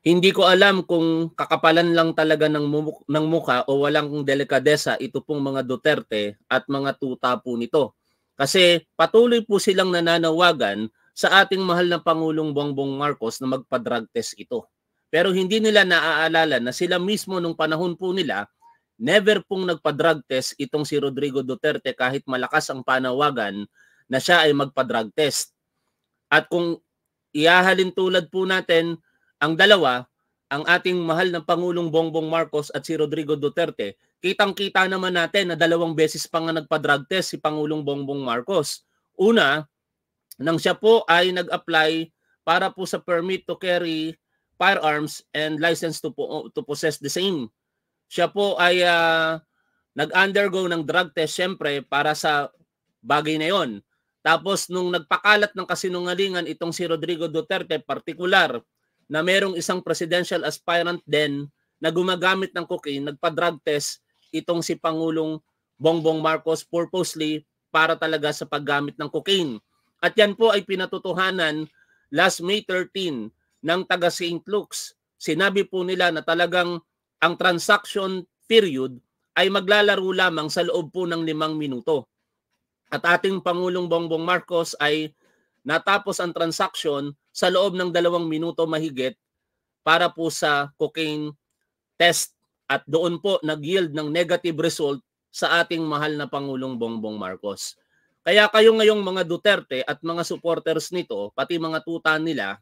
Hindi ko alam kung kakapalan lang talaga ng, mumuk- ng muka o walang delikadesa ito pong mga Duterte at mga tuta po nito. Kasi patuloy po silang nananawagan sa ating mahal na Pangulong Bongbong Marcos na magpa-drug test ito. Pero hindi nila naaalala na sila mismo nung panahon po nila, never pong nagpa-drug test itong si Rodrigo Duterte kahit malakas ang panawagan na siya ay magpa-drug test. At kung iahalin tulad po natin ang dalawa, ang ating mahal na Pangulong Bongbong Marcos at si Rodrigo Duterte, kitang-kita naman natin na dalawang beses pa nga nagpa-drug test si Pangulong Bongbong Marcos. Una, nang siya po ay nag-apply para po sa permit to carry firearms and license to, po, to possess the same. Siya po ay uh, nag-undergo ng drug test syempre para sa bagay na yon. Tapos nung nagpakalat ng kasinungalingan itong si Rodrigo Duterte particular, na merong isang presidential aspirant din na gumagamit ng cocaine, nagpa-drug test itong si Pangulong Bongbong Marcos purposely para talaga sa paggamit ng cocaine. At yan po ay pinatotohanan last May 13 ng taga St. Luke's. Sinabi po nila na talagang ang transaction period ay maglalaro lamang sa loob po ng limang minuto. At ating Pangulong Bongbong Marcos ay natapos ang transaction sa loob ng dalawang minuto mahigit para po sa cocaine test at doon po nag-yield ng negative result sa ating mahal na Pangulong Bongbong Marcos. Kaya kayo ngayong mga Duterte at mga supporters nito, pati mga tuta nila,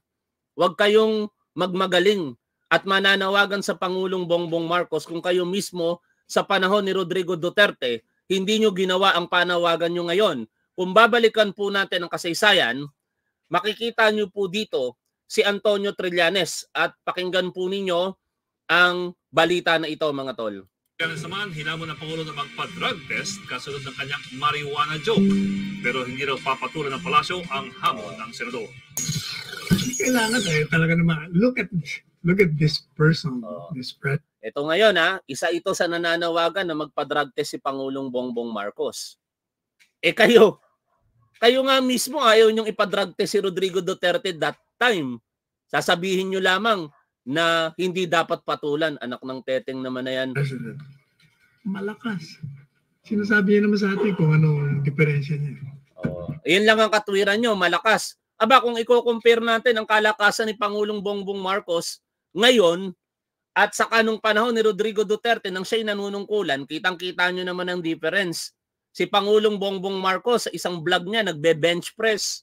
huwag kayong magmagaling at mananawagan sa Pangulong Bongbong Marcos kung kayo mismo sa panahon ni Rodrigo Duterte, hindi nyo ginawa ang panawagan nyo ngayon. Kung babalikan po natin ang kasaysayan, makikita nyo po dito si Antonio Trillanes at pakinggan po ninyo ang balita na ito mga tol. Trillanes naman, hinamon ng Pangulo na magpa-drug test kasunod ng kanyang marijuana joke. Pero hindi raw papatulan ng palasyo ang hamon ng senador. Kailangan tayo eh, talaga naman. Look at look at this person, oh. this president. Ito ngayon ha, isa ito sa nananawagan na magpa-drug test si Pangulong Bongbong Marcos. Eh kayo, kayo nga mismo ayaw niyong ipadrug test si Rodrigo Duterte that time. Sasabihin niyo lamang na hindi dapat patulan. Anak ng teteng naman na yan. malakas. Sinasabi niya naman sa atin kung ano ang diferensya niya. Oh, yan lang ang katwiran niyo, malakas. Aba, kung i-compare natin ang kalakasan ni Pangulong Bongbong Marcos ngayon at sa kanong panahon ni Rodrigo Duterte nang siya'y nanunungkulan, kitang-kita nyo naman ang difference. Si Pangulong Bongbong Marcos sa isang vlog niya nagbe-bench press.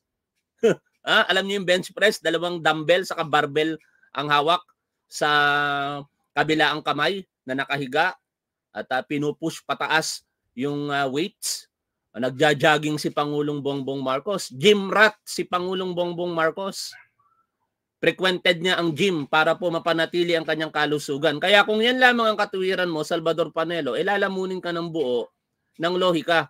ah, alam niyo yung bench press, dalawang dumbbell sa barbell ang hawak sa kabila ang kamay na nakahiga at uh, pinupush pataas yung uh, weights. Nagja-jogging si Pangulong Bongbong Marcos. Gym rat si Pangulong Bongbong Marcos. Frequented niya ang gym para po mapanatili ang kanyang kalusugan. Kaya kung yan lamang ang katuwiran mo, Salvador Panelo, ilalamunin eh, ka ng buo ng lohika.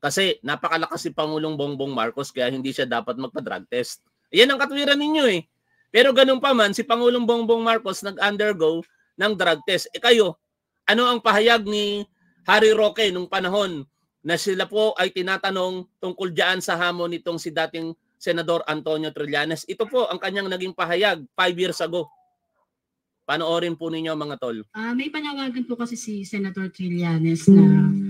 Kasi napakalakas si Pangulong Bongbong Marcos kaya hindi siya dapat magpa-drug test. Ayan ang katwiran ninyo eh. Pero ganun pa man, si Pangulong Bongbong Marcos nag-undergo ng drug test. E kayo, ano ang pahayag ni Harry Roque nung panahon na sila po ay tinatanong tungkol dyan sa hamon nitong si dating Senador Antonio Trillanes. Ito po ang kanyang naging pahayag 5 years ago. Panoorin po ninyo mga tol. Uh, may panawagan po kasi si Senator Trillanes na hmm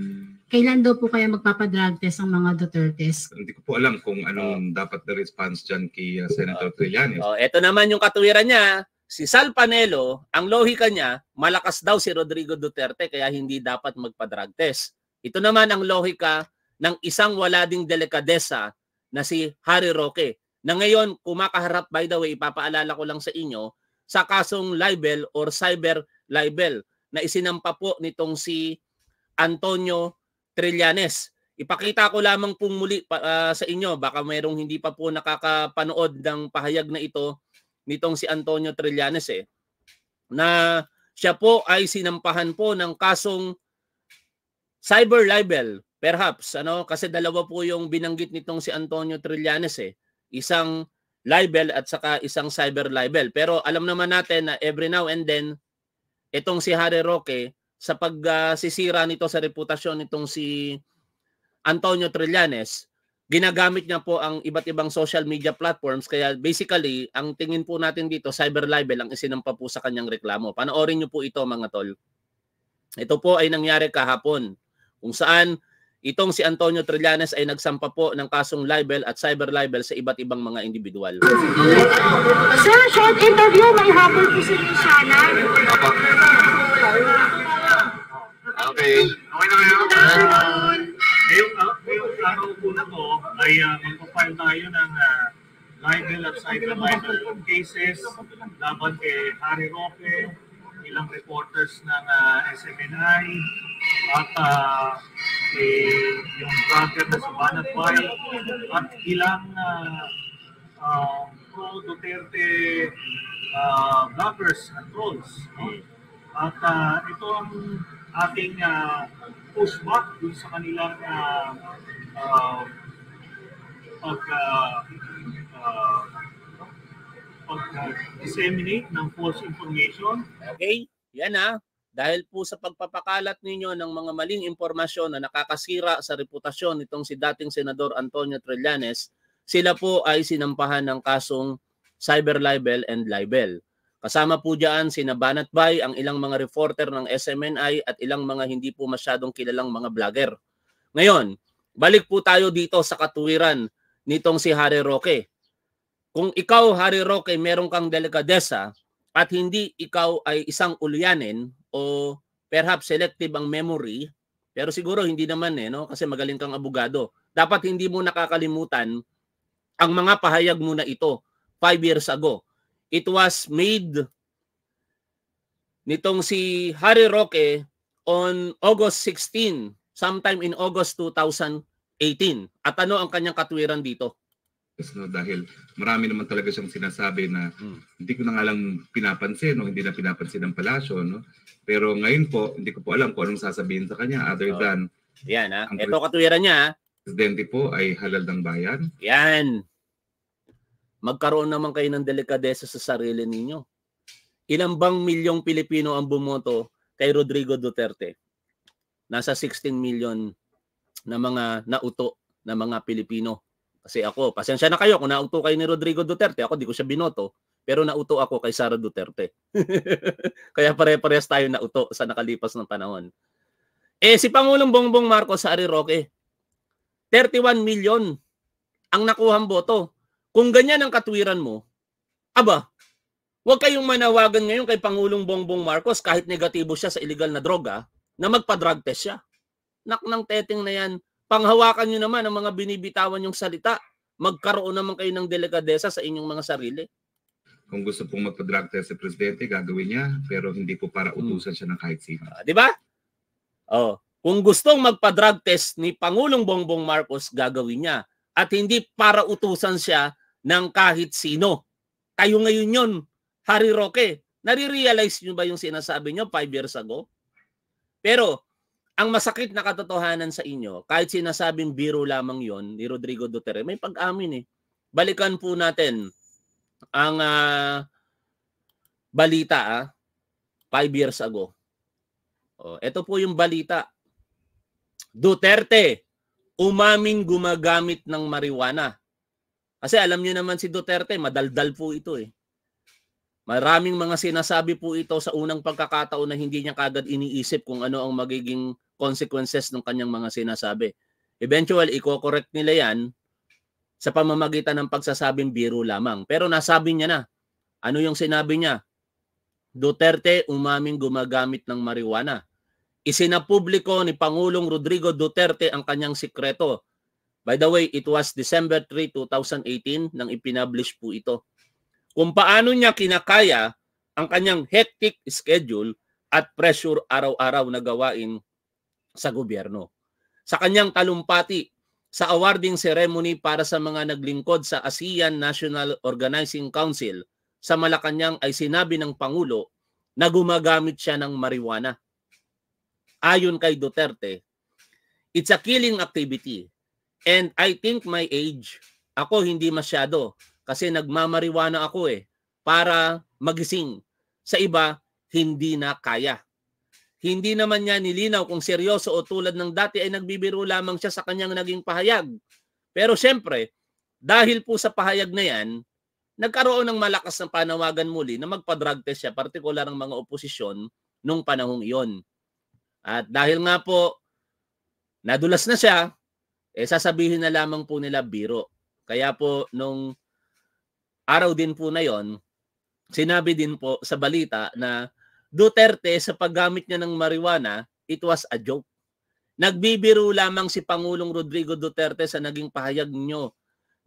kailan daw po kaya magpapadrug test ang mga Dutertes? Hindi ko po alam kung anong oh. dapat na response dyan kay uh, Senator oh. Trillanes. Oh, ito naman yung katuwiran niya. Si Sal Panelo, ang lohika niya, malakas daw si Rodrigo Duterte kaya hindi dapat magpa-drug test. Ito naman ang lohika ng isang wala ding delikadesa na si Harry Roque na ngayon kumakaharap by the way, ipapaalala ko lang sa inyo, sa kasong libel or cyber libel na isinampa po nitong si Antonio Trillanes. Ipakita ko lamang pong muli uh, sa inyo, baka mayroong hindi pa po nakakapanood ng pahayag na ito nitong si Antonio Trillanes eh, na siya po ay sinampahan po ng kasong cyber libel perhaps ano kasi dalawa po yung binanggit nitong si Antonio Trillanes eh isang libel at saka isang cyber libel pero alam naman natin na every now and then itong si Harry Roque sa pagsisira ah, uh, nito sa reputasyon nitong si Antonio Trillanes, ginagamit niya po ang iba't ibang social media platforms. Kaya basically, ang tingin po natin dito, cyber libel ang isinampa po sa kanyang reklamo. Panoorin niyo po ito mga tol. Ito po ay nangyari kahapon kung saan Itong si Antonio Trillanes ay nagsampa po ng kasong libel at cyber libel sa iba't ibang mga individual. Sir, short interview. May habol po si Luciana. Okay. Okay na kayo? Uh, ngayong, ngayong araw po na to ay uh, ah, magpapile tayo ng uh, libel at libel cases laban kay Harry Roque, ilang reporters ng uh, ah, SMNI, at uh, eh, yung brother na sa Banatbay, at ilang uh, uh, pro-Duterte uh, bloggers and trolls. No? At uh, ito ang ating uh, ah, pushback dun sa kanilang uh, uh, pag uh, uh, pag uh, disseminate ng false information. Okay, yan ha. Dahil po sa pagpapakalat ninyo ng mga maling impormasyon na nakakasira sa reputasyon nitong si dating Senador Antonio Trillanes, sila po ay sinampahan ng kasong cyber libel and libel. Kasama po dyan si Nabanat Bay, ang ilang mga reporter ng SMNI at ilang mga hindi po masyadong kilalang mga vlogger. Ngayon, balik po tayo dito sa katuwiran nitong si Harry Roque. Kung ikaw, Harry Roque, meron kang delikadesa at hindi ikaw ay isang ulyanin o perhaps selective ang memory, pero siguro hindi naman eh, no? kasi magaling kang abogado. Dapat hindi mo nakakalimutan ang mga pahayag mo na ito five years ago It was made nitong si Harry Roque on August 16, sometime in August 2018. At ano ang kanyang katwiran dito? no, dahil marami naman talaga siyang sinasabi na hmm. hindi ko na nga lang pinapansin no? hindi na pinapansin ng palasyo. No? Pero ngayon po, hindi ko po alam kung anong sasabihin sa kanya other so, oh. than... Yan ha. Ah. Ito katwiran niya ha. Ah. Presidente po ay halal ng bayan. Yan. Magkaroon naman kayo ng delikadesa sa sarili ninyo. Ilang bang milyong Pilipino ang bumoto kay Rodrigo Duterte? Nasa 16 million na mga nauto na mga Pilipino. Kasi ako, pasensya na kayo kung nauto kayo ni Rodrigo Duterte. Ako, di ko siya binoto. Pero nauto ako kay Sara Duterte. Kaya pare-parehas tayo nauto sa nakalipas ng panahon. Eh si Pangulong Bongbong Marcos sa Ari Roque, 31 million ang nakuhang boto. Kung ganyan ang katwiran mo, aba, huwag kayong manawagan ngayon kay Pangulong Bongbong Marcos kahit negatibo siya sa illegal na droga na magpa-drug test siya. Nak ng teteng na yan, panghawakan nyo naman ang mga binibitawan yung salita. Magkaroon naman kayo ng delikadesa sa inyong mga sarili. Kung gusto pong magpa-drug test sa presidente, gagawin niya, pero hindi po para hmm. utusan siya ng kahit sino. Uh, di ba? Oh, kung gustong magpa-drug test ni Pangulong Bongbong Marcos, gagawin niya. At hindi para utusan siya ng kahit sino. Kayo ngayon yon, Harry Roque. Nare-realize nyo ba yung sinasabi nyo 5 years ago? Pero, ang masakit na katotohanan sa inyo, kahit sinasabing biro lamang yon ni Rodrigo Duterte, may pag-amin eh. Balikan po natin ang uh, balita ah, 5 years ago. Oh, ito po yung balita. Duterte, umaming gumagamit ng marijuana. Kasi alam niyo naman si Duterte, madaldal po ito eh. Maraming mga sinasabi po ito sa unang pagkakataon na hindi niya kagad iniisip kung ano ang magiging consequences ng kanyang mga sinasabi. Eventual, i-correct nila yan sa pamamagitan ng pagsasabing biro lamang. Pero nasabi niya na. Ano yung sinabi niya? Duterte umaming gumagamit ng marijuana. Isinapubliko ni Pangulong Rodrigo Duterte ang kanyang sikreto By the way, it was December 3, 2018 nang ipinablish po ito. Kung paano niya kinakaya ang kanyang hectic schedule at pressure araw-araw na gawain sa gobyerno. Sa kanyang talumpati sa awarding ceremony para sa mga naglingkod sa ASEAN National Organizing Council sa Malacanang ay sinabi ng Pangulo na gumagamit siya ng marijuana. Ayon kay Duterte, it's a killing activity And I think my age, ako hindi masyado kasi nagmamariwana ako eh para magising. Sa iba, hindi na kaya. Hindi naman niya nilinaw kung seryoso o tulad ng dati ay nagbibiro lamang siya sa kanyang naging pahayag. Pero siyempre, dahil po sa pahayag na yan, nagkaroon ng malakas na panawagan muli na magpa-drug test siya, partikular ng mga oposisyon nung panahong iyon. At dahil nga po, nadulas na siya, eh sasabihin na lamang po nila biro. Kaya po nung araw din po na yon, sinabi din po sa balita na Duterte sa paggamit niya ng marijuana, it was a joke. Nagbibiro lamang si Pangulong Rodrigo Duterte sa naging pahayag nyo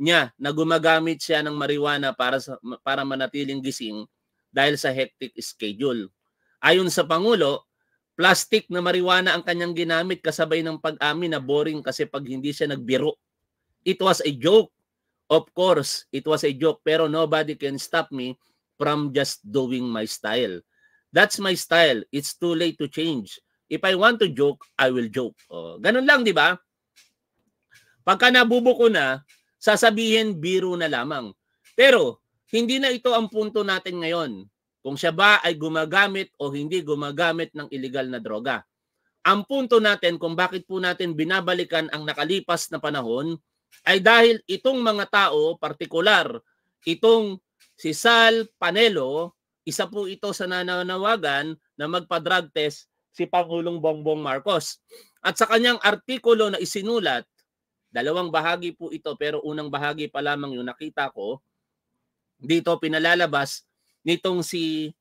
niya na gumagamit siya ng marijuana para sa, para manatiling gising dahil sa hectic schedule. Ayon sa Pangulo, Plastic na marijuana ang kanyang ginamit kasabay ng pag-amin na boring kasi pag hindi siya nagbiro. It was a joke. Of course, it was a joke pero nobody can stop me from just doing my style. That's my style. It's too late to change. If I want to joke, I will joke. Oh, ganun lang, di ba? Pagka nabubuko na, sasabihin biro na lamang. Pero hindi na ito ang punto natin ngayon kung siya ba ay gumagamit o hindi gumagamit ng ilegal na droga. Ang punto natin kung bakit po natin binabalikan ang nakalipas na panahon ay dahil itong mga tao, partikular, itong si Sal Panelo, isa po ito sa nananawagan na magpa-drug test si Pangulong Bongbong Marcos. At sa kanyang artikulo na isinulat, dalawang bahagi po ito pero unang bahagi pa lamang yung nakita ko, dito pinalalabas nitong si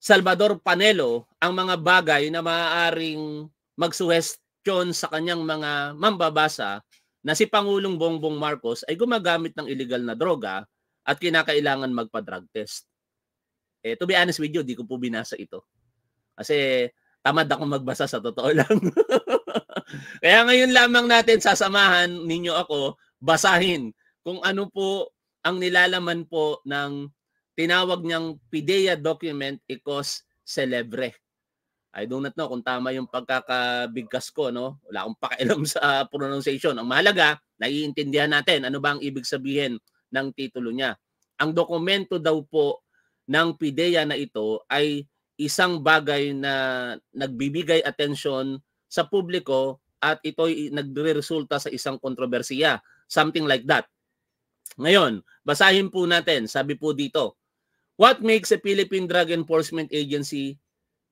Salvador Panelo ang mga bagay na maaaring magsuhestyon sa kanyang mga mambabasa na si Pangulong Bongbong Marcos ay gumagamit ng illegal na droga at kinakailangan magpa-drug test. Eh, to be honest with you, di ko po binasa ito. Kasi tamad ako magbasa sa totoo lang. Kaya ngayon lamang natin sasamahan ninyo ako basahin kung ano po ang nilalaman po ng tinawag niyang PIDEA document ikos celebre. I do not know kung tama yung pagkakabigkas ko, no? Wala akong pakialam sa pronunciation. Ang mahalaga, naiintindihan natin ano ba ang ibig sabihin ng titulo niya. Ang dokumento daw po ng PIDEA na ito ay isang bagay na nagbibigay atensyon sa publiko at ito'y nagre-resulta sa isang kontrobersiya. Something like that. Ngayon, basahin po natin, sabi po dito, What makes a Philippine Drug Enforcement Agency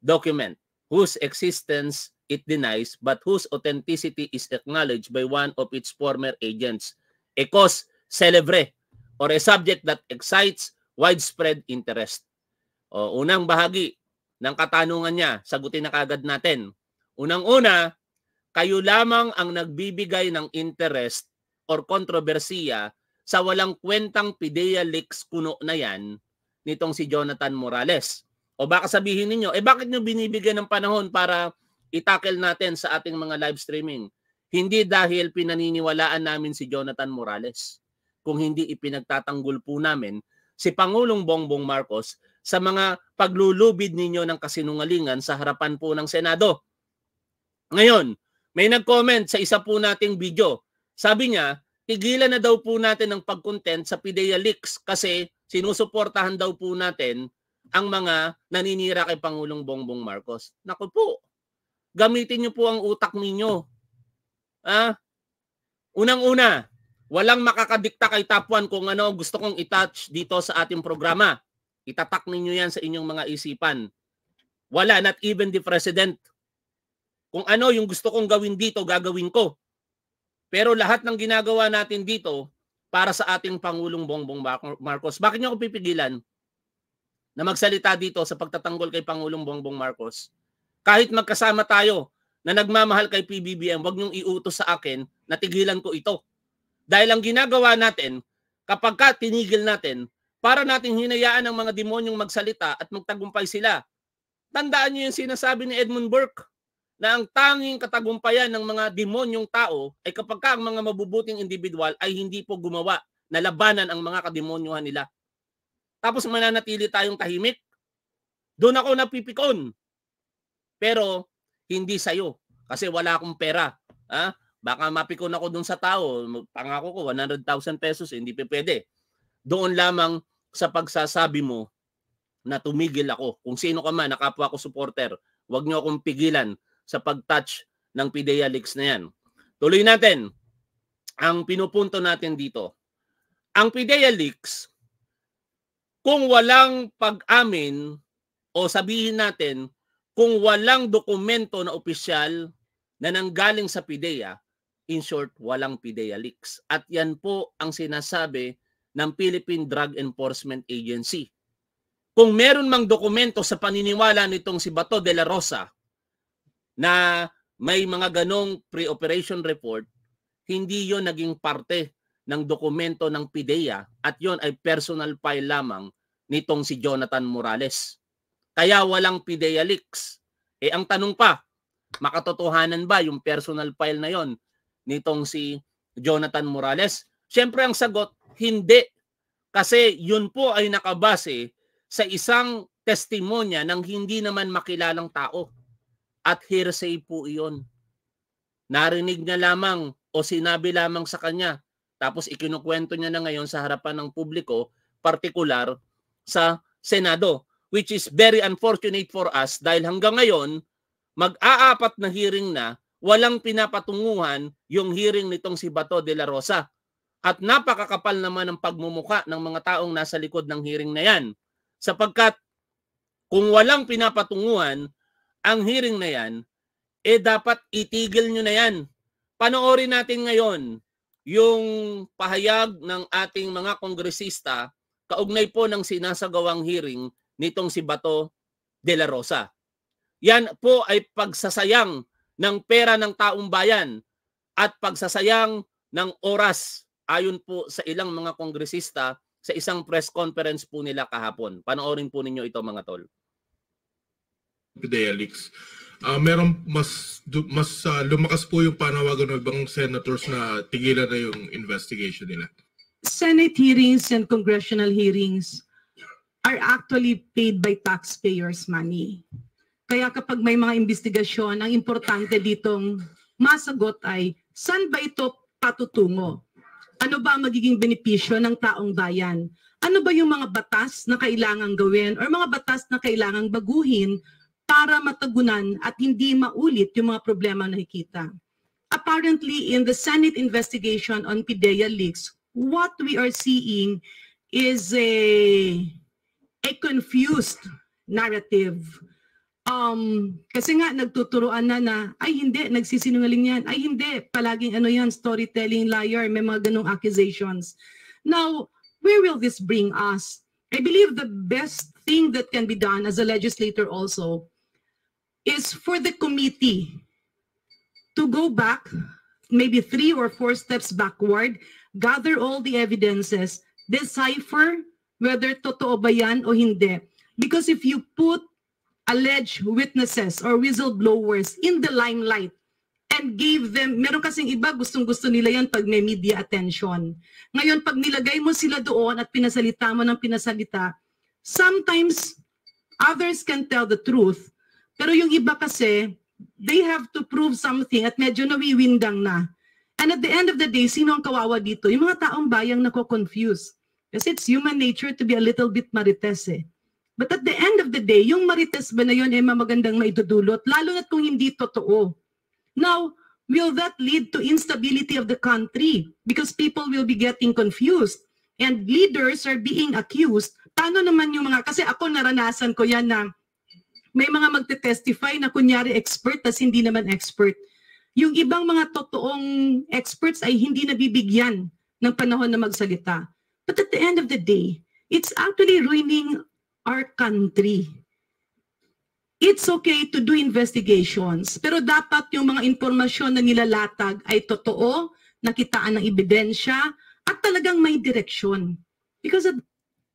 document whose existence it denies but whose authenticity is acknowledged by one of its former agents? A cause celebre or a subject that excites widespread interest. O, unang bahagi ng katanungan niya, sagutin na kagad natin. Unang-una, kayo lamang ang nagbibigay ng interest or kontrobersiya sa walang kwentang PIDEA leaks kuno na yan nitong si Jonathan Morales. O baka sabihin niyo, eh bakit niyo binibigyan ng panahon para itakel natin sa ating mga live streaming? Hindi dahil pinaniniwalaan namin si Jonathan Morales, kung hindi ipinagtatanggol po namin si Pangulong Bongbong Marcos sa mga paglulubid ninyo ng kasinungalingan sa harapan po ng Senado. Ngayon, may nag-comment sa isa po nating video. Sabi niya, tigilan na daw po natin ang pag-content sa PIDEA leaks kasi sinusuportahan daw po natin ang mga naninira kay Pangulong Bongbong Marcos. Naku po, gamitin niyo po ang utak ninyo. Ha? Ah, unang-una, walang makakadikta kay Tapuan kung ano gusto kong itouch dito sa ating programa. Itatak ninyo yan sa inyong mga isipan. Wala, not even the president. Kung ano yung gusto kong gawin dito, gagawin ko. Pero lahat ng ginagawa natin dito para sa ating Pangulong Bongbong Marcos. Bakit niyo ako pipigilan na magsalita dito sa pagtatanggol kay Pangulong Bongbong Marcos? Kahit magkasama tayo na nagmamahal kay PBBM, wag niyong iutos sa akin na tigilan ko ito. Dahil ang ginagawa natin, kapag ka tinigil natin, para nating hinayaan ang mga demonyong magsalita at magtagumpay sila. Tandaan niyo yung sinasabi ni Edmund Burke na ang tanging katagumpayan ng mga demonyong tao ay kapag ka ang mga mabubuting individual ay hindi po gumawa na labanan ang mga kademonyohan nila. Tapos mananatili tayong tahimik. Doon ako napipikon. Pero hindi sa'yo kasi wala akong pera. Ha? Baka mapikon ako doon sa tao. Pangako ko, 100,000 pesos, hindi pa pwede. Doon lamang sa pagsasabi mo na tumigil ako. Kung sino ka man, nakapwa ako supporter, huwag niyo akong pigilan sa pag-touch ng Pidea Leaks na yan. Tuloy natin ang pinupunto natin dito. Ang Pidea Leaks, kung walang pag-amin o sabihin natin kung walang dokumento na opisyal na nanggaling sa Pidea, in short, walang Pidea Leaks. At yan po ang sinasabi ng Philippine Drug Enforcement Agency. Kung meron mang dokumento sa paniniwala nitong si Bato de la Rosa na may mga ganong pre-operation report, hindi yon naging parte ng dokumento ng PIDEA at yon ay personal file lamang nitong si Jonathan Morales. Kaya walang PIDEA leaks. Eh ang tanong pa, makatotohanan ba yung personal file na yon nitong si Jonathan Morales? Siyempre ang sagot, hindi. Kasi yun po ay nakabase sa isang testimonya ng hindi naman makilalang tao at hearsay po iyon. Narinig niya lamang o sinabi lamang sa kanya tapos ikinukwento niya na ngayon sa harapan ng publiko, partikular sa Senado, which is very unfortunate for us dahil hanggang ngayon, mag-aapat na hearing na, walang pinapatunguhan yung hearing nitong si Bato de la Rosa. At napakakapal naman ng pagmumuka ng mga taong nasa likod ng hearing na yan. Sapagkat kung walang pinapatunguhan, ang hearing na yan, eh dapat itigil nyo na yan. Panoorin natin ngayon yung pahayag ng ating mga kongresista kaugnay po ng sinasagawang hearing nitong si Bato de la Rosa. Yan po ay pagsasayang ng pera ng taong bayan at pagsasayang ng oras ayon po sa ilang mga kongresista sa isang press conference po nila kahapon. Panoorin po ninyo ito mga tol. Fidelix. Uh, ah, meron mas mas uh, lumakas po yung panawagan ng ibang senators na tigilan na yung investigation nila. Senate hearings and congressional hearings are actually paid by taxpayers' money. Kaya kapag may mga investigasyon, ang importante ditong masagot ay saan ba ito patutungo? Ano ba magiging benepisyo ng taong bayan? Ano ba yung mga batas na kailangang gawin or mga batas na kailangang baguhin para matagunan at hindi maulit yung mga problema na nakikita. Apparently, in the Senate investigation on PIDEA leaks, what we are seeing is a, a confused narrative. Um, kasi nga, nagtuturoan na na, ay hindi, nagsisinungaling yan. Ay hindi, palaging ano yan, storytelling, liar, may mga ganong accusations. Now, where will this bring us? I believe the best thing that can be done as a legislator also is for the committee to go back, maybe three or four steps backward, gather all the evidences, decipher whether totoo ba yan o hindi. Because if you put alleged witnesses or whistleblowers in the limelight and gave them, meron kasing iba gustong-gusto nila yan pag may media attention. Ngayon, pag nilagay mo sila doon at pinasalita mo ng pinasalita, sometimes others can tell the truth pero yung iba kasi, they have to prove something at medyo nawiwindang na. And at the end of the day, sino ang kawawa dito? Yung mga taong bayang nako-confuse. Kasi it's human nature to be a little bit marites eh. But at the end of the day, yung marites ba na yun ay eh, mamagandang maidudulot, lalo na kung hindi totoo. Now, will that lead to instability of the country? Because people will be getting confused. And leaders are being accused. Paano naman yung mga, kasi ako naranasan ko yan na may mga magte-testify na kunyari expert tas hindi naman expert. Yung ibang mga totoong experts ay hindi nabibigyan ng panahon na magsalita. But at the end of the day, it's actually ruining our country. It's okay to do investigations, pero dapat yung mga impormasyon na nilalatag ay totoo, nakitaan ng ebidensya, at talagang may direksyon. Because of...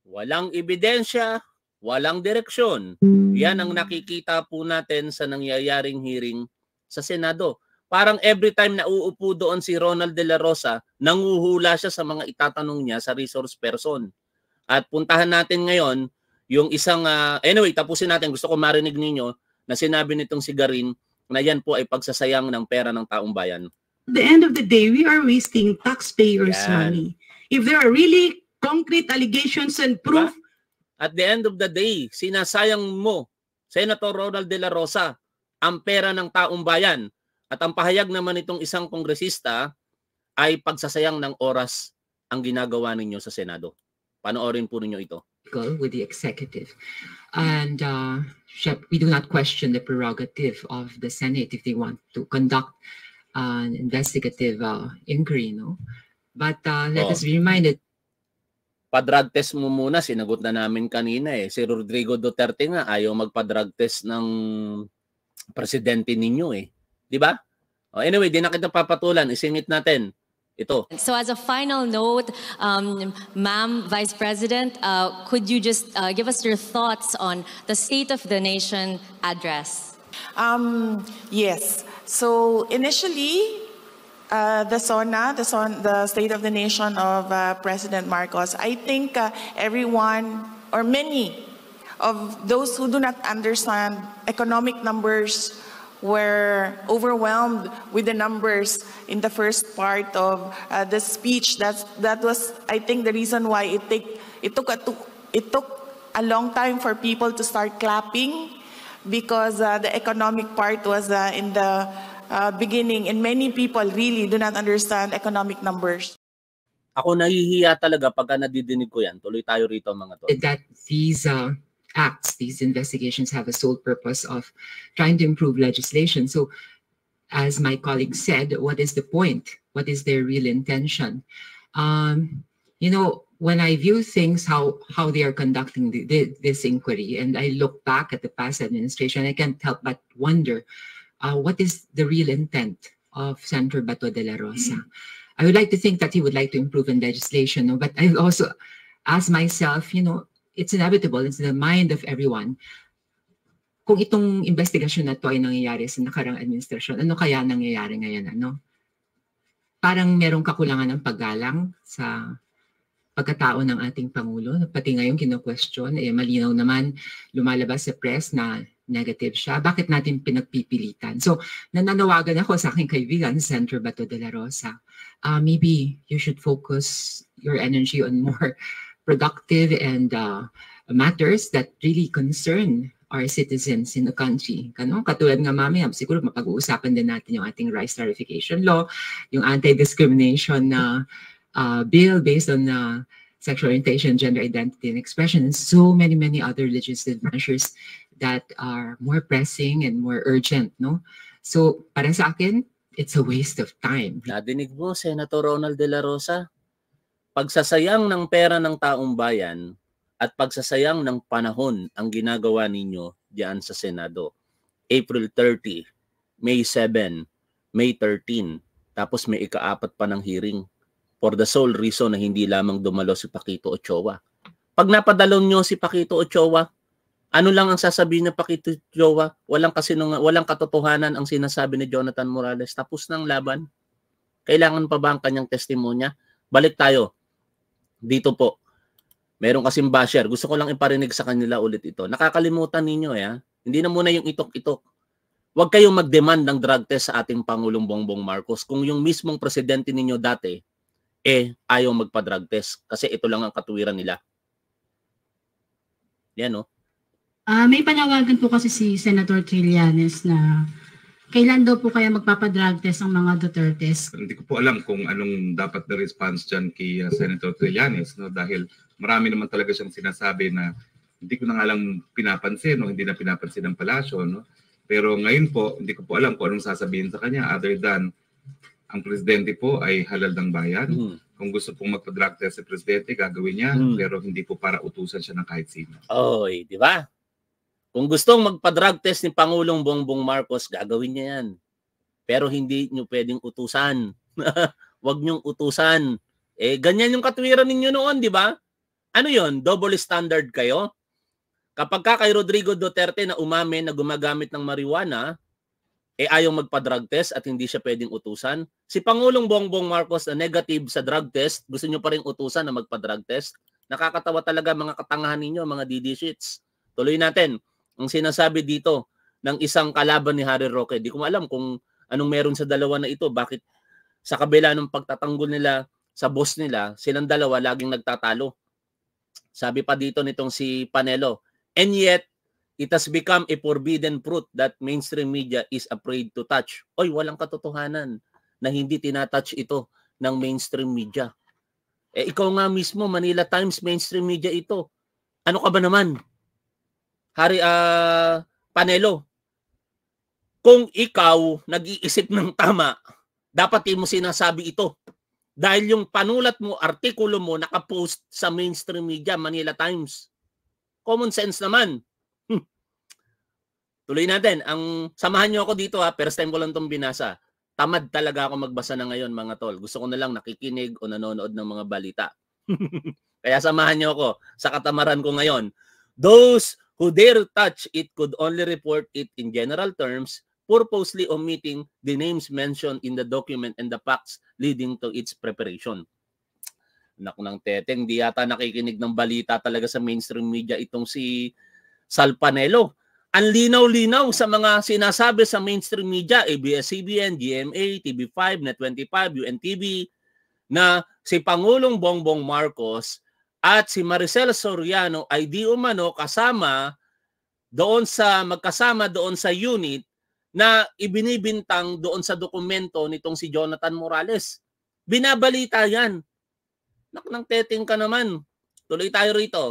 Walang ebidensya, walang direksyon. Yan ang nakikita po natin sa nangyayaring hearing sa Senado. Parang every time na uupo doon si Ronald De La Rosa, nanguhula siya sa mga itatanong niya sa resource person. At puntahan natin ngayon yung isang, uh, anyway, tapusin natin, gusto ko marinig ninyo na sinabi nitong si Garin na yan po ay pagsasayang ng pera ng taong bayan. At the end of the day, we are wasting taxpayers' yan. money. If there are really concrete allegations and proof, diba? At the end of the day, sinasayang mo, Senator Ronald De La Rosa, ang pera ng taong bayan at ang pahayag naman itong isang kongresista ay pagsasayang ng oras ang ginagawa ninyo sa Senado. Panoorin po ninyo ito. With the executive. And uh, we do not question the prerogative of the Senate if they want to conduct an investigative uh, inquiry, no? But uh, let oh. us be reminded Padrug test mo muna, sinagot na namin kanina eh. Si Rodrigo Duterte nga ayaw magpa-drug test ng presidente ninyo eh. 'Di ba? Oh, anyway, di na kita papatulan, isingit natin. Ito. So as a final note, um, Ma'am Vice President, uh, could you just uh, give us your thoughts on the State of the Nation address? Um, yes. So initially, Uh, the SONA, the, SON, the State of the Nation of uh, President Marcos, I think uh, everyone or many of those who do not understand economic numbers were overwhelmed with the numbers in the first part of uh, the speech. That's, that was, I think, the reason why it, take, it, took a, it took a long time for people to start clapping because uh, the economic part was uh, in the uh, beginning and many people really do not understand economic numbers. Ako nahihiya talaga pagka nadidinig ko yan. Tuloy tayo rito mga to. That these uh, acts, these investigations have a sole purpose of trying to improve legislation. So as my colleague said, what is the point? What is their real intention? Um, you know, when I view things, how how they are conducting the, the, this inquiry, and I look back at the past administration, I can't help but wonder uh, what is the real intent of Senator Bato de la Rosa? I would like to think that he would like to improve in legislation, but I also ask myself, you know, it's inevitable, it's in the mind of everyone. Kung itong investigasyon na to ay nangyayari sa nakarang administrasyon, ano kaya nangyayari ngayon? Ano? Parang merong kakulangan ng paggalang sa pagkatao ng ating Pangulo. Pati ngayon kino-question, eh, malinaw naman lumalabas sa press na negative siya, bakit natin pinagpipilitan? So, nananawagan ako sa aking kaibigan, Senator Bato de la Rosa, uh, maybe you should focus your energy on more productive and uh, matters that really concern our citizens in the country. Kano? Katulad nga mami, ah, siguro mapag-uusapan din natin yung ating rice clarification law, yung anti-discrimination na uh, uh, bill based on uh, sexual orientation, gender identity, and expression, and so many, many other legislative measures that are more pressing and more urgent, no? So, para sa akin, it's a waste of time. Nadinig mo, Senator Ronald De La Rosa, pagsasayang ng pera ng taong bayan at pagsasayang ng panahon ang ginagawa ninyo diyan sa Senado. April 30, May 7, May 13, tapos may ikaapat pa ng hearing for the sole reason na hindi lamang dumalo si Pakito Ochoa. Pag napadalon nyo si Pakito Ochoa, ano lang ang sasabihin ng pakitujowa? Walang kasi nung walang katotohanan ang sinasabi ni Jonathan Morales. Tapos ng laban. Kailangan pa ba ang kanyang testimonya? Balik tayo. Dito po. Meron kasing basher. Gusto ko lang iparinig sa kanila ulit ito. Nakakalimutan ninyo eh. Hindi na muna yung itok-itok. Huwag kayong mag-demand ng drug test sa ating Pangulong Bongbong Marcos kung yung mismong presidente ninyo dati eh ayaw magpa-drug test kasi ito lang ang katuwiran nila. Yan no? Oh. Uh, may panawagan po kasi si Senator Trillanes na kailan daw po kaya magpapadrug test ang mga Dutertes? hindi ko po alam kung anong dapat na response dyan kay uh, Senator Trillanes no? dahil marami naman talaga siyang sinasabi na hindi ko na nga lang pinapansin no? hindi na pinapansin ng palasyo. No? Pero ngayon po, hindi ko po alam kung anong sasabihin sa kanya other than ang presidente po ay halal ng bayan. Mm. Kung gusto pong magpa-drug test si presidente, gagawin niya. Mm. Pero hindi po para utusan siya ng kahit sino. Oy, di ba? Kung gustong magpa-drug test ni Pangulong Bongbong Marcos, gagawin niya yan. Pero hindi niyo pwedeng utusan. Huwag nyong utusan. Eh, ganyan yung katwiran ninyo noon, di ba? Ano yon Double standard kayo? Kapag ka kay Rodrigo Duterte na umamin na gumagamit ng marijuana, eh ayaw magpa-drug test at hindi siya pwedeng utusan. Si Pangulong Bongbong Marcos na negative sa drug test, gusto niyo pa rin utusan na magpa-drug test? Nakakatawa talaga mga katangahan ninyo, mga DD sheets. Tuloy natin. Ang sinasabi dito ng isang kalaban ni Harry Roque, di ko alam kung anong meron sa dalawa na ito, bakit sa kabila ng pagtatanggol nila sa boss nila, silang dalawa laging nagtatalo. Sabi pa dito nitong si Panelo, and yet, it has become a forbidden fruit that mainstream media is afraid to touch. Oy, walang katotohanan na hindi tinatouch ito ng mainstream media. Eh, ikaw nga mismo, Manila Times, mainstream media ito. Ano ka ba naman? Hari uh, Panelo, kung ikaw nag-iisip ng tama, dapat mo sinasabi ito. Dahil yung panulat mo, artikulo mo, nakapost sa mainstream media, Manila Times. Common sense naman. Hm. Tuloy natin. Ang samahan niyo ako dito ha, first time ko lang itong binasa. Tamad talaga ako magbasa na ngayon mga tol. Gusto ko na lang nakikinig o nanonood ng mga balita. Kaya samahan niyo ako sa katamaran ko ngayon. Those who dare touch it could only report it in general terms, purposely omitting the names mentioned in the document and the facts leading to its preparation. Naku ng teteng, di yata nakikinig ng balita talaga sa mainstream media itong si Salpanelo. Ang linaw-linaw sa mga sinasabi sa mainstream media, ABS-CBN, GMA, TV5, Net25, UNTV, na si Pangulong Bongbong Marcos at si Maricel Soriano ay di umano kasama doon sa magkasama doon sa unit na ibinibintang doon sa dokumento nitong si Jonathan Morales. Binabalita yan. Nak nang teting ka naman. Tuloy tayo rito.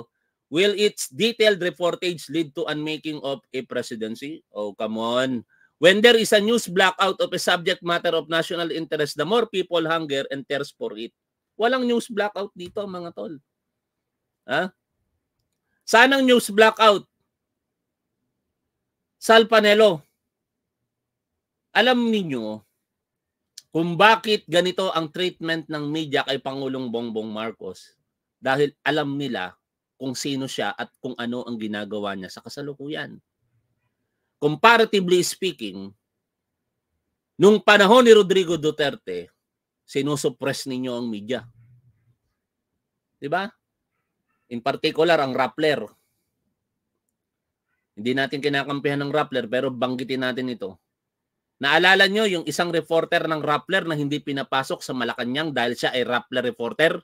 Will its detailed reportage lead to unmaking of a presidency? Oh, come on. When there is a news blackout of a subject matter of national interest, the more people hunger and thirst for it. Walang news blackout dito, mga tol. Ha? Sanang news blackout. Sal Panelo. Alam niyo kung bakit ganito ang treatment ng media kay Pangulong Bongbong Marcos. Dahil alam nila kung sino siya at kung ano ang ginagawa niya sa kasalukuyan. Comparatively speaking, nung panahon ni Rodrigo Duterte, sinusuppress ninyo ang media. 'Di ba? In particular, ang Rappler. Hindi natin kinakampihan ng Rappler pero banggitin natin ito. Naalala nyo yung isang reporter ng Rappler na hindi pinapasok sa Malacanang dahil siya ay Rappler reporter?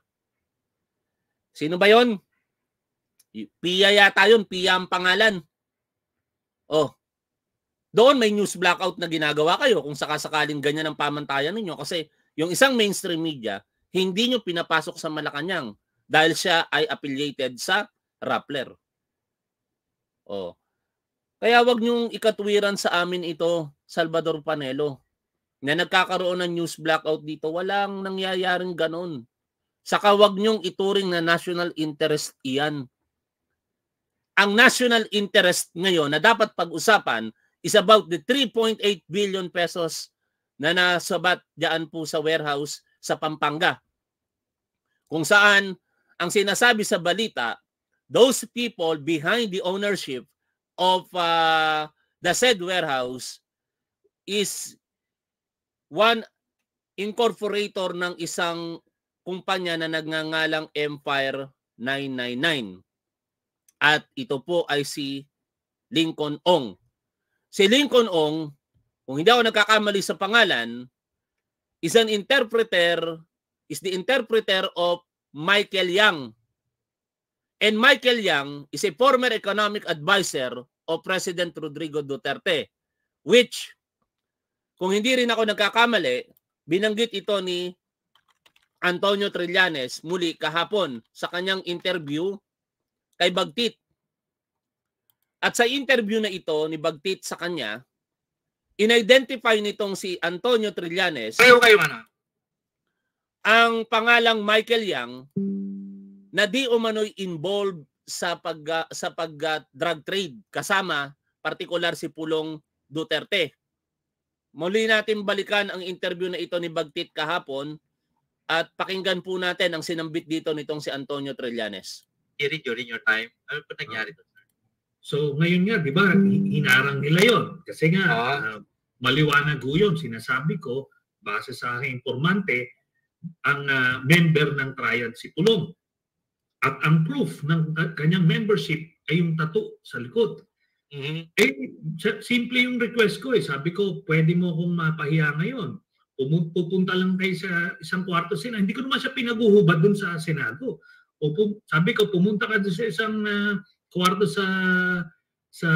Sino ba yon? Pia yata yun. Pia ang pangalan. Oh, doon may news blackout na ginagawa kayo kung sakasakaling ganyan ang pamantayan ninyo kasi yung isang mainstream media, hindi nyo pinapasok sa Malacanang dahil siya ay affiliated sa Rappler. Oh. Kaya wag niyong ikatuwiran sa amin ito, Salvador Panelo, na nagkakaroon ng news blackout dito. Walang nangyayaring ganon. Saka wag niyong ituring na national interest iyan. Ang national interest ngayon na dapat pag-usapan is about the 3.8 billion pesos na nasabat diyan po sa warehouse sa Pampanga. Kung saan ang sinasabi sa balita, those people behind the ownership of uh, the said warehouse is one incorporator ng isang kumpanya na nagngangalang Empire 999. At ito po ay si Lincoln Ong. Si Lincoln Ong, kung hindi ako nagkakamali sa pangalan, is an interpreter, is the interpreter of Michael Yang. And Michael Yang is a former economic advisor of President Rodrigo Duterte, which, kung hindi rin ako nagkakamali, binanggit ito ni Antonio Trillanes muli kahapon sa kanyang interview kay Bagtit. At sa interview na ito ni Bagtit sa kanya, in-identify nitong si Antonio Trillanes. Pareho kayo man ang pangalang Michael Yang na di umano'y involved sa pag ah, sa pag uh, drug trade kasama partikular si Pulong Duterte. Muli natin balikan ang interview na ito ni Bagtit kahapon at pakinggan po natin ang sinambit dito nitong si Antonio Trillanes. During your time, ano po nangyari doon? So ngayon nga, di ba, hinarang nila yon Kasi nga, uh, maliwanag ko yun. Sinasabi ko, base sa aking informante, ang uh, member ng triad si Tulong. At ang proof ng ah, kanyang membership ay yung tattoo sa likod. Mm-hmm. Eh, simple yung request ko eh. Sabi ko, pwede mo akong mapahiya ngayon. Pupunta lang kayo sa isang kwarto sila. Hindi ko naman siya pinaguhubad dun sa Senado. O pum- sabi ko, pumunta ka sa isang uh, kwarto sa sa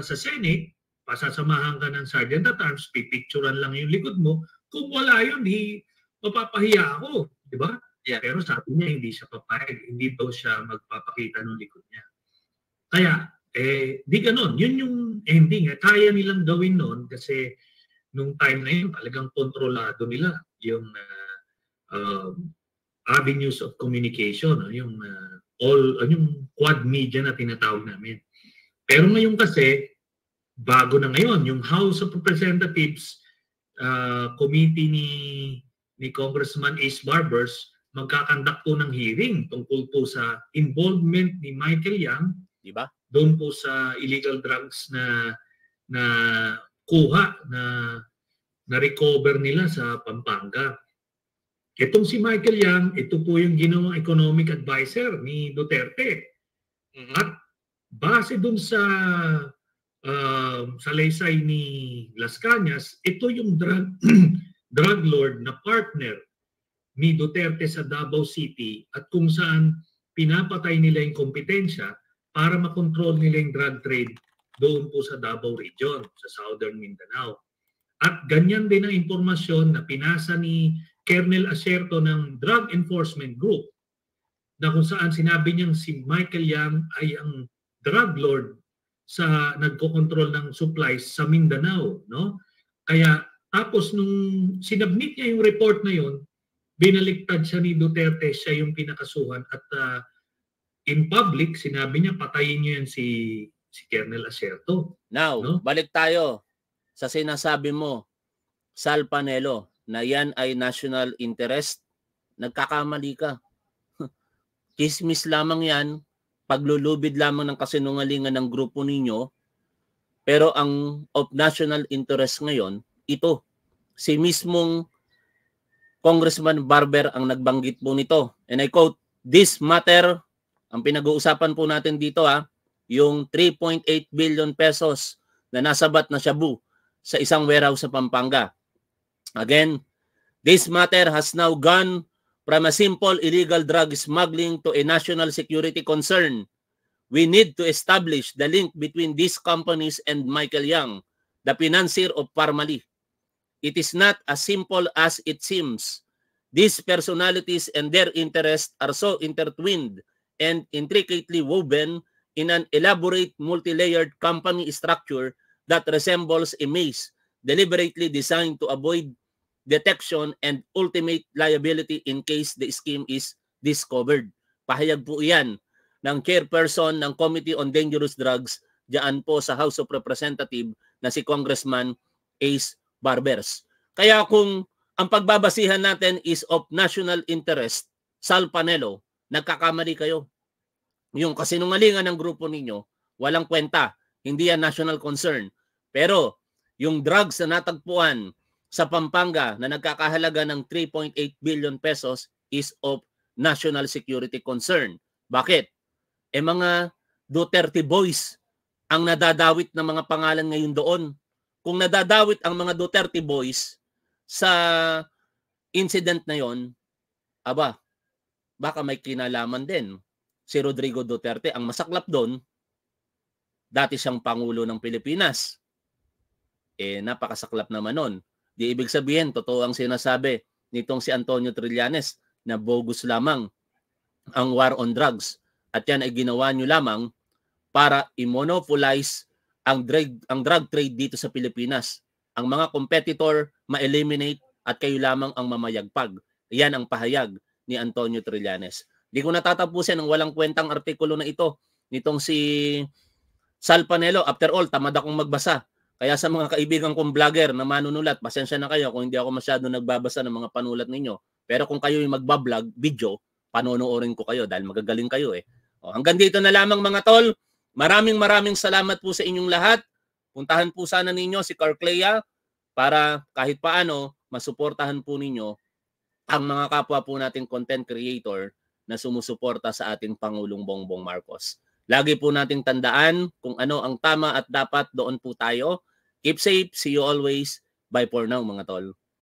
sa Senate, pasasamahan ka ng Sergeant at Arms, pipicturan lang yung likod mo. Kung wala yun, he, mapapahiya ako, di ba? Yeah. Pero sabi niya, hindi siya papayag, hindi daw siya magpapakita ng likod niya. Kaya, eh, di ganun. Yun yung ending. Eh. Kaya nilang gawin nun kasi nung time na yun, talagang kontrolado nila yung uh, uh, avenues of communication, uh, yung uh, all, uh, yung quad media na tinatawag namin. Pero ngayon kasi, bago na ngayon, yung House of Representatives uh, committee ni ni Congressman Ace Barbers, magkakandak po ng hearing tungkol po sa involvement ni Michael Yang di ba? doon po sa illegal drugs na na kuha na na-recover nila sa Pampanga. Itong si Michael Yang, ito po yung ginawang economic advisor ni Duterte. mm At base dun sa uh, ah, salaysay ni Las Cañas, ito yung drug drug lord na partner ni Duterte sa Davao City at kung saan pinapatay nila yung kompetensya para makontrol nila yung drug trade doon po sa Davao Region, sa Southern Mindanao. At ganyan din ang impormasyon na pinasa ni Kernel Acerto ng Drug Enforcement Group na kung saan sinabi niyang si Michael Yang ay ang drug lord sa nagkokontrol ng supplies sa Mindanao. No? Kaya tapos nung sinubmit niya yung report na yun, binaliktad siya ni Duterte, siya yung pinakasuhan at uh, in public sinabi niya patayin niyo yan si si Colonel Acerto. Now, no? balik tayo sa sinasabi mo Sal Panelo na yan ay national interest. Nagkakamali ka. Kismis lamang yan, paglulubid lamang ng kasinungalingan ng grupo ninyo. Pero ang of national interest ngayon ito. Si mismong Congressman Barber ang nagbanggit po nito. And I quote, this matter, ang pinag-uusapan po natin dito ha, ah, yung 3.8 billion pesos na nasabat na shabu sa isang warehouse sa Pampanga. Again, this matter has now gone from a simple illegal drug smuggling to a national security concern. We need to establish the link between these companies and Michael Young, the financier of Parmalee. It is not as simple as it seems. These personalities and their interests are so intertwined and intricately woven in an elaborate multi-layered company structure that resembles a maze deliberately designed to avoid detection and ultimate liability in case the scheme is discovered. Pahayag po iyan ng chairperson ng Committee on Dangerous Drugs diyan po sa House of Representatives na si Congressman Ace barbers. Kaya kung ang pagbabasihan natin is of national interest, Sal Panelo, nagkakamali kayo. Yung kasinungalingan ng grupo ninyo, walang kwenta. Hindi yan national concern. Pero yung drugs na natagpuan sa Pampanga na nagkakahalaga ng 3.8 billion pesos is of national security concern. Bakit? E mga Duterte boys ang nadadawit ng mga pangalan ngayon doon kung nadadawit ang mga Duterte boys sa incident na yon, aba, baka may kinalaman din si Rodrigo Duterte. Ang masaklap doon, dati siyang Pangulo ng Pilipinas. Eh, napakasaklap naman noon. Di ibig sabihin, totoo ang sinasabi nitong si Antonio Trillanes na bogus lamang ang war on drugs. At yan ay ginawa nyo lamang para i-monopolize ang drug, ang drug trade dito sa Pilipinas. Ang mga competitor ma-eliminate at kayo lamang ang mamayagpag. Yan ang pahayag ni Antonio Trillanes. Hindi ko natatapusin ang walang kwentang artikulo na ito nitong si Sal Panelo. After all, tamad akong magbasa. Kaya sa mga kaibigan kong vlogger na manunulat, pasensya na kayo kung hindi ako masyado nagbabasa ng mga panulat ninyo. Pero kung kayo yung magbablog, video, panonoorin ko kayo dahil magagaling kayo eh. O, oh, hanggang dito na lamang mga tol. Maraming maraming salamat po sa inyong lahat. Puntahan po sana ninyo si Carclea para kahit paano masuportahan po ninyo ang mga kapwa po nating content creator na sumusuporta sa ating Pangulong Bongbong Marcos. Lagi po nating tandaan kung ano ang tama at dapat doon po tayo. Keep safe. See you always. Bye for now mga tol.